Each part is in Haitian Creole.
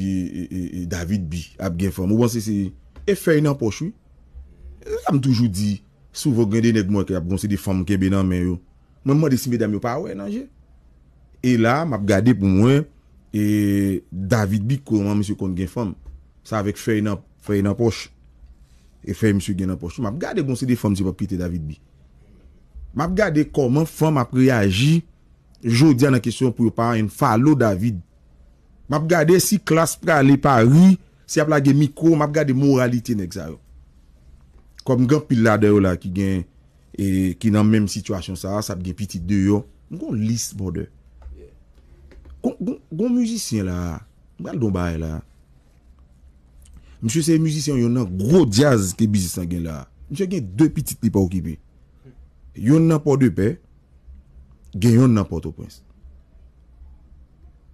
E, e, e, David Bi ap gen fòm. Ou bon se se, e fèy nan poch wè. Am toujou di, sou vo gande net mwen ki ap gonsede fòm kebe nan men yo. Mwen mwen de sime dam yo pa wè ah nan jè. E la, map gade pou mwen, e David Bi kouman msè kon gen fòm. Sa avek fèy nan poch. E fèy msè gen nan poch. Map gade gonsede fòm jè pa pite David Bi. Map gade kouman fòm ap reagi, jò di an a kisyon pou yo pa an, fà lo David Bi. Map gade si klas pra le pari, se ap la gen mikro, map gade moralite nek sa yo. Kom gen pilade yo la ki gen, e, ki nan menm situasyon sa, sap gen pitit de yo, mwen kon list mwode. Bon kon mjusisyen la, mwen al don baye la, mwen se mjusisyen yon nan gro jaz ke bizisan gen la, mwen se gen de pitit lipo ki be. Yon nan po de pe, gen yon nan po to pwensi.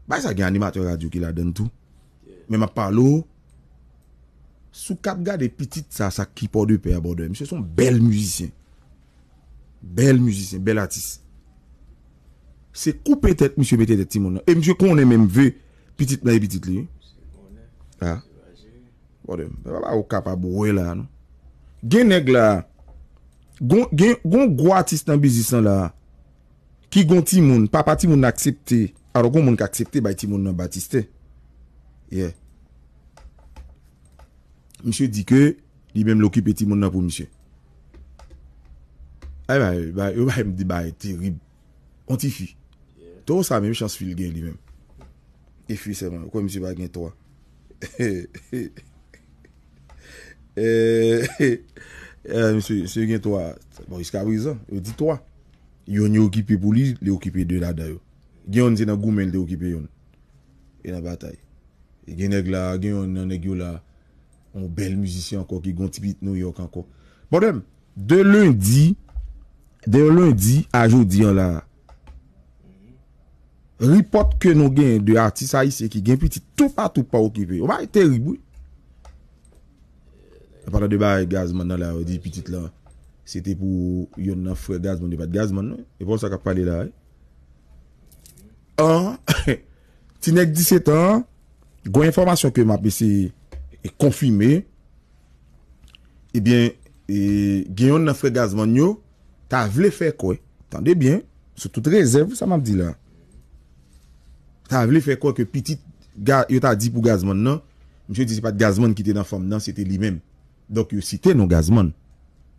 Bay sa gen animatio radyo ki la den tou. Men ma palou. Sou kap gade pitit sa, sa kipo de pe ya bode. Mse son bel muzisyen. Bel muzisyen, bel atis. Se koupe tet, mse bete tet timon nan. E mse konen men ve, pitit la e pitit li. Bode, mse wap a waka pa boye la. Gen neg la, gen gwa atis nan bizisan la, ki gonti moun, papati moun aksepte, Aro kon moun ka aksepte bay Timon nan Batiste. Ye. Mise di ke li men l'okipe Timon nan pou mise. A yo bay m di bay terib. On ti fi. To ou sa men m chans fil gen li men. E fi seman. Kwen mise bay gen towa. Mise gen towa. Bon iska wè zan. Yo di towa. Yo ni okipe pou li, le okipe de la dayo. Gyon se nan goumel de ou kipe yon. E nan batay. E gen neg la, gen yon nan neg yon la. On bel müzisyen anko ki gontipit nou yon anko. Bò bon, dem, de lundi, de lundi a jodi yon la, ripot ke nou gen de artisayise ki gen piti toupa toupa ou kipe. Ou ba yon e teribou. A pata deba gazman nan la, ou di piti lan. Se te pou yon nan fred gazman. Gazman nan, e pon sa ka pale la e. An, ti nek 17 an, gwen informasyon ke m apese konfime, ebyen, e, genyon nan fre gazman yo, ta vle fè kwen. Tande bien, sou tout rezèv, sa m ap di la. Ta vle fè kwen ke pitit, yo ta di pou gazman nan, msye di se pa gazman ki te nan fòm nan, se te li mèm. Donk yo site nou gazman.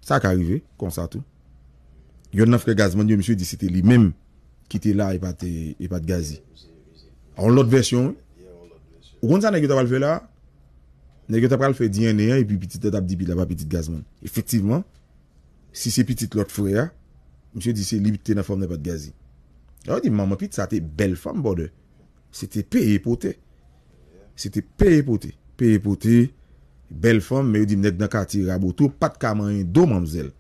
Sa ka rive, konsa tou. Gyon nan fre gazman yo, msye di se te li mèm. ki te la e pat e gazi. An lout versyon, ou kon sa negyo ta pal fe la, negyo ta pal fe diyan-diyan, e pi piti te tap dipi la pa piti gazman. Efektivman, si se piti lout fure ya, msye di se libit te nan fom nan pat gazi. Ayo di maman pit sa te bel fom bode. Se te pe epote. Se te pe epote. Pe epote, bel fom, me yo di mnet nan kati rabotou, pat kamanyen do mamzel.